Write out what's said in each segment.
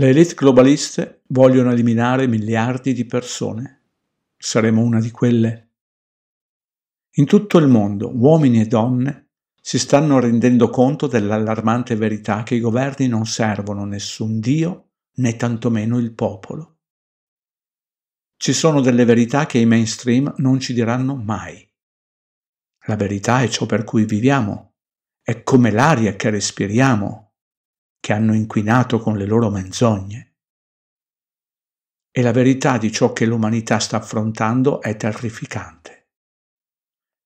Le elite globaliste vogliono eliminare miliardi di persone. Saremo una di quelle? In tutto il mondo, uomini e donne si stanno rendendo conto dell'allarmante verità che i governi non servono nessun Dio né tantomeno il popolo. Ci sono delle verità che i mainstream non ci diranno mai. La verità è ciò per cui viviamo, è come l'aria che respiriamo, che hanno inquinato con le loro menzogne. E la verità di ciò che l'umanità sta affrontando è terrificante.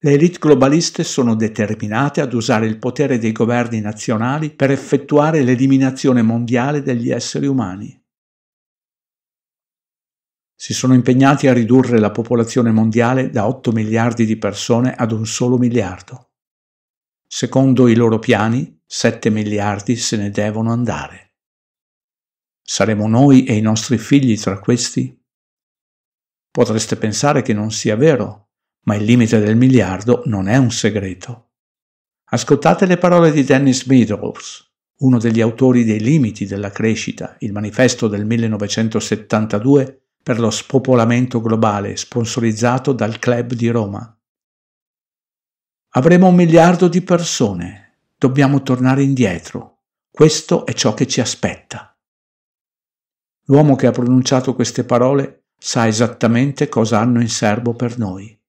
Le elite globaliste sono determinate ad usare il potere dei governi nazionali per effettuare l'eliminazione mondiale degli esseri umani. Si sono impegnati a ridurre la popolazione mondiale da 8 miliardi di persone ad un solo miliardo. Secondo i loro piani, 7 miliardi se ne devono andare. Saremo noi e i nostri figli tra questi? Potreste pensare che non sia vero, ma il limite del miliardo non è un segreto. Ascoltate le parole di Dennis Meadows, uno degli autori dei Limiti della crescita, il manifesto del 1972 per lo spopolamento globale sponsorizzato dal Club di Roma. Avremo un miliardo di persone dobbiamo tornare indietro. Questo è ciò che ci aspetta. L'uomo che ha pronunciato queste parole sa esattamente cosa hanno in serbo per noi.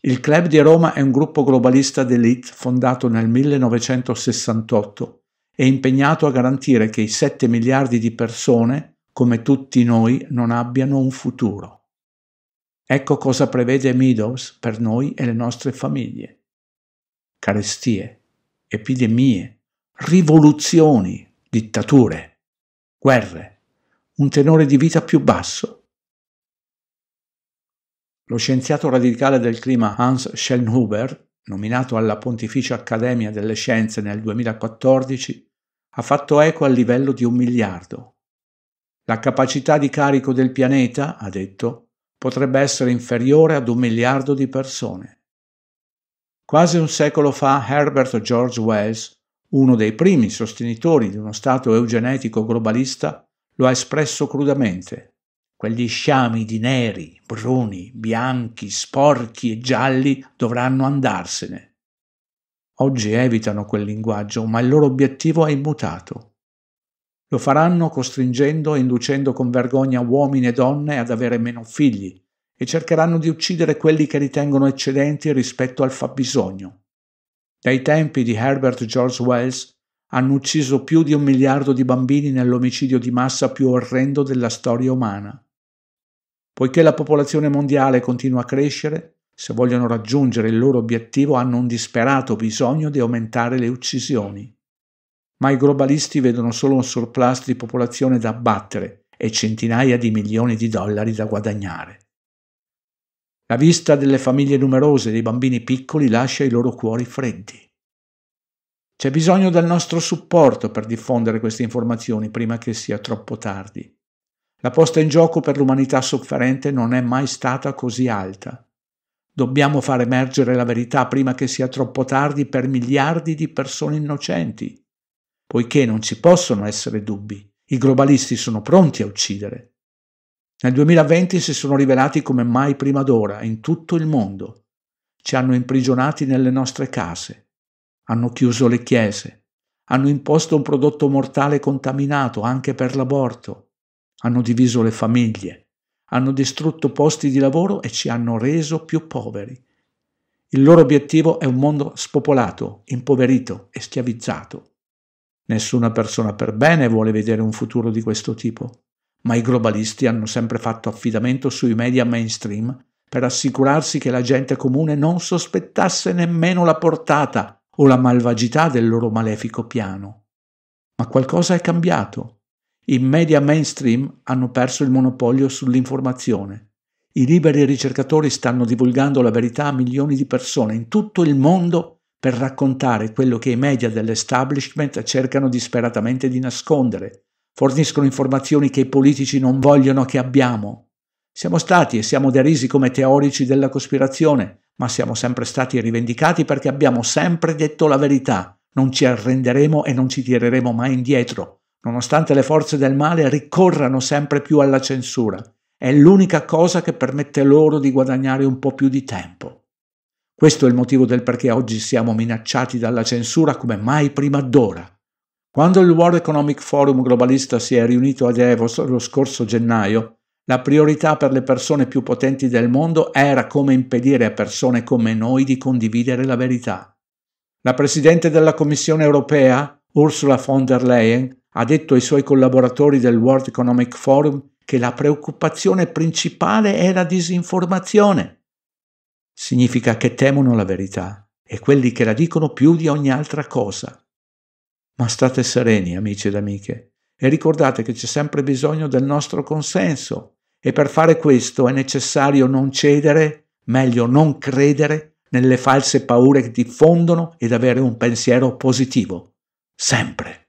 Il Club di Roma è un gruppo globalista d'élite fondato nel 1968 e impegnato a garantire che i 7 miliardi di persone, come tutti noi, non abbiano un futuro. Ecco cosa prevede Meadows per noi e le nostre famiglie. Carestie epidemie, rivoluzioni, dittature, guerre, un tenore di vita più basso. Lo scienziato radicale del clima Hans Schellnhuber, nominato alla Pontificia Accademia delle Scienze nel 2014, ha fatto eco al livello di un miliardo. La capacità di carico del pianeta, ha detto, potrebbe essere inferiore ad un miliardo di persone. Quasi un secolo fa Herbert George Wells, uno dei primi sostenitori di uno Stato eugenetico globalista, lo ha espresso crudamente. Quegli sciami di neri, bruni, bianchi, sporchi e gialli dovranno andarsene. Oggi evitano quel linguaggio, ma il loro obiettivo è immutato. Lo faranno costringendo e inducendo con vergogna uomini e donne ad avere meno figli, e cercheranno di uccidere quelli che ritengono eccedenti rispetto al fabbisogno. Dai tempi di Herbert George Wells hanno ucciso più di un miliardo di bambini nell'omicidio di massa più orrendo della storia umana. Poiché la popolazione mondiale continua a crescere, se vogliono raggiungere il loro obiettivo hanno un disperato bisogno di aumentare le uccisioni. Ma i globalisti vedono solo un surplus di popolazione da abbattere e centinaia di milioni di dollari da guadagnare. La vista delle famiglie numerose, e dei bambini piccoli lascia i loro cuori freddi. C'è bisogno del nostro supporto per diffondere queste informazioni prima che sia troppo tardi. La posta in gioco per l'umanità sofferente non è mai stata così alta. Dobbiamo far emergere la verità prima che sia troppo tardi per miliardi di persone innocenti, poiché non ci possono essere dubbi. I globalisti sono pronti a uccidere. Nel 2020 si sono rivelati come mai prima d'ora in tutto il mondo. Ci hanno imprigionati nelle nostre case, hanno chiuso le chiese, hanno imposto un prodotto mortale contaminato anche per l'aborto, hanno diviso le famiglie, hanno distrutto posti di lavoro e ci hanno reso più poveri. Il loro obiettivo è un mondo spopolato, impoverito e schiavizzato. Nessuna persona per bene vuole vedere un futuro di questo tipo ma i globalisti hanno sempre fatto affidamento sui media mainstream per assicurarsi che la gente comune non sospettasse nemmeno la portata o la malvagità del loro malefico piano. Ma qualcosa è cambiato. I media mainstream hanno perso il monopolio sull'informazione. I liberi ricercatori stanno divulgando la verità a milioni di persone in tutto il mondo per raccontare quello che i media dell'establishment cercano disperatamente di nascondere, forniscono informazioni che i politici non vogliono che abbiamo. Siamo stati e siamo derisi come teorici della cospirazione, ma siamo sempre stati rivendicati perché abbiamo sempre detto la verità. Non ci arrenderemo e non ci tireremo mai indietro, nonostante le forze del male ricorrano sempre più alla censura. È l'unica cosa che permette loro di guadagnare un po' più di tempo. Questo è il motivo del perché oggi siamo minacciati dalla censura come mai prima d'ora. Quando il World Economic Forum globalista si è riunito a Davos lo scorso gennaio, la priorità per le persone più potenti del mondo era come impedire a persone come noi di condividere la verità. La Presidente della Commissione europea, Ursula von der Leyen, ha detto ai suoi collaboratori del World Economic Forum che la preoccupazione principale è la disinformazione. Significa che temono la verità e quelli che la dicono più di ogni altra cosa. Ma state sereni, amici ed amiche, e ricordate che c'è sempre bisogno del nostro consenso e per fare questo è necessario non cedere, meglio non credere nelle false paure che diffondono ed avere un pensiero positivo. Sempre.